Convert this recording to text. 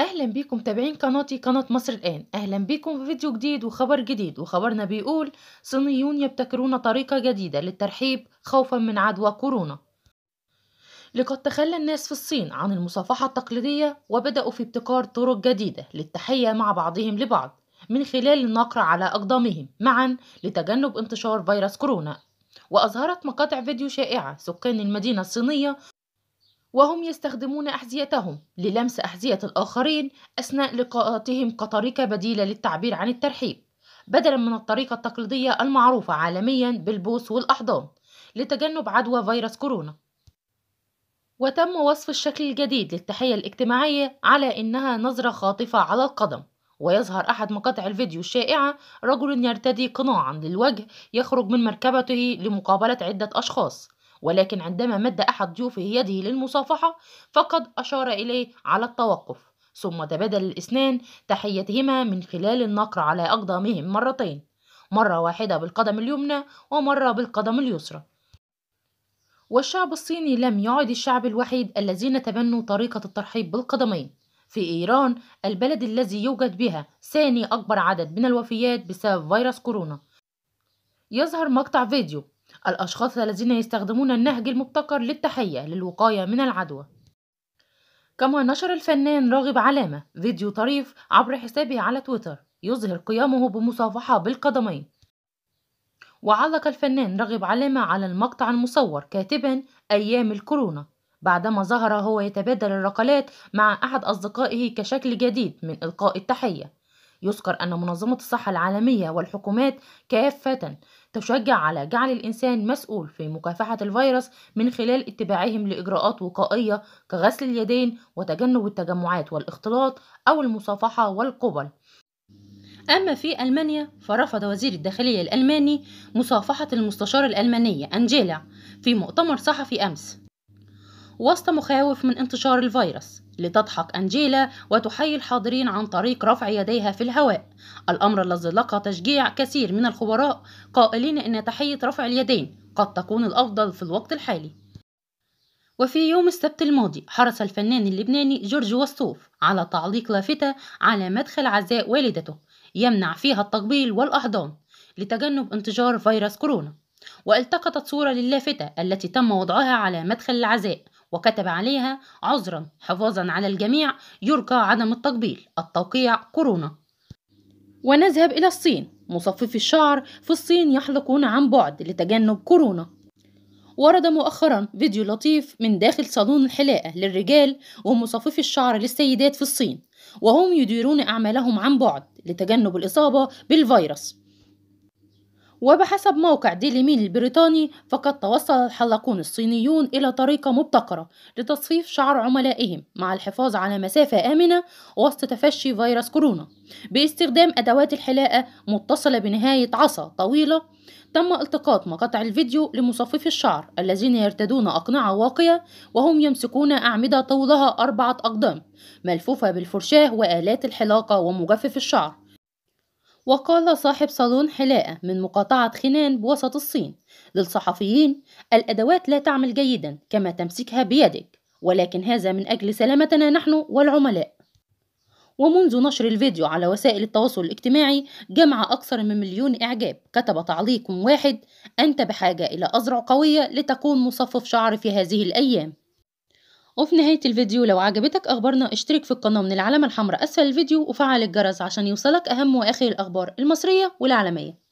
اهلا بيكم متابعين قناتي قناة مصر الان اهلا بيكم في فيديو جديد وخبر جديد وخبرنا بيقول صينيون يبتكرون طريقة جديدة للترحيب خوفا من عدوى كورونا لقد تخلى الناس في الصين عن المصافحة التقليدية وبدأوا في ابتكار طرق جديدة للتحية مع بعضهم لبعض من خلال النقر على أقدامهم معا لتجنب انتشار فيروس كورونا وأظهرت مقاطع فيديو شائعة سكان المدينة الصينية وهم يستخدمون أحذيتهم للمس أحذية الآخرين أثناء لقاءاتهم كطريقة بديلة للتعبير عن الترحيب بدلا من الطريقة التقليدية المعروفة عالميا بالبوس والأحضان لتجنب عدوى فيروس كورونا وتم وصف الشكل الجديد للتحية الاجتماعية على إنها نظرة خاطفة على القدم ويظهر أحد مقاطع الفيديو الشائعة رجل يرتدي قناعا للوجه يخرج من مركبته لمقابلة عدة أشخاص ولكن عندما مد أحد ضيوفه يده للمصافحة فقد أشار إليه على التوقف ثم تبادل الإثنان تحيتهما من خلال النقر على أقدامهم مرتين مرة واحدة بالقدم اليمنى ومرة بالقدم اليسرى والشعب الصيني لم يعد الشعب الوحيد الذين تبنوا طريقة الترحيب بالقدمين في إيران البلد الذي يوجد بها ثاني أكبر عدد من الوفيات بسبب فيروس كورونا يظهر مقطع فيديو الأشخاص الذين يستخدمون النهج المبتكر للتحية للوقاية من العدوى كما نشر الفنان راغب علامة فيديو طريف عبر حسابه على تويتر يظهر قيامه بمصافحة بالقدمين وعلق الفنان راغب علامة على المقطع المصور كاتبا أيام الكورونا بعدما ظهر هو يتبادل الرقلات مع أحد أصدقائه كشكل جديد من إلقاء التحية يذكر أن منظمة الصحة العالمية والحكومات كافة تشجع على جعل الإنسان مسؤول في مكافحة الفيروس من خلال اتباعهم لإجراءات وقائية كغسل اليدين وتجنب التجمعات والاختلاط أو المصافحة والقبل أما في ألمانيا فرفض وزير الداخلية الألماني مصافحة المستشارة الألمانية أنجيلا في مؤتمر صحفي أمس وسط مخاوف من انتشار الفيروس لتضحك أنجيلا وتحيي الحاضرين عن طريق رفع يديها في الهواء الأمر الذي لقى تشجيع كثير من الخبراء قائلين أن تحية رفع اليدين قد تكون الأفضل في الوقت الحالي وفي يوم السبت الماضي حرص الفنان اللبناني جورج وسطوف على تعليق لافتة على مدخل عزاء والدته يمنع فيها التقبيل والأحضان لتجنب انتشار فيروس كورونا والتقطت صورة للافتة التي تم وضعها على مدخل العزاء وكتب عليها عذرا حفاظا على الجميع يرجى عدم التقبيل التوقيع كورونا ونذهب إلى الصين مصففي الشعر في الصين يحلقون عن بعد لتجنب كورونا ورد مؤخرا فيديو لطيف من داخل صالون الحلاقة للرجال ومصففي الشعر للسيدات في الصين وهم يديرون أعمالهم عن بعد لتجنب الإصابة بالفيروس وبحسب موقع ديلي ميل البريطاني فقد توصل الحلاقون الصينيون إلى طريقة مبتكرة لتصفيف شعر عملائهم مع الحفاظ على مسافة آمنة وسط تفشي فيروس كورونا باستخدام أدوات الحلاقة متصلة بنهاية عصا طويلة تم التقاط مقاطع الفيديو لمصففي الشعر الذين يرتدون أقنعة واقية وهم يمسكون أعمدة طولها أربعة أقدام ملفوفة بالفرشاة وآلات الحلاقة ومجفف الشعر وقال صاحب صالون حلاقة من مقاطعة خنان بوسط الصين للصحفيين الأدوات لا تعمل جيدا كما تمسكها بيدك ولكن هذا من أجل سلامتنا نحن والعملاء ومنذ نشر الفيديو على وسائل التواصل الاجتماعي جمع أكثر من مليون إعجاب كتب تعليق واحد أنت بحاجة إلى أزرع قوية لتكون مصفف شعر في هذه الأيام وفي نهاية الفيديو لو عجبتك أخبارنا اشترك في القناة من العلامة الحمراء أسفل الفيديو وفعل الجرس عشان يوصلك أهم وآخر الأخبار المصرية والعالمية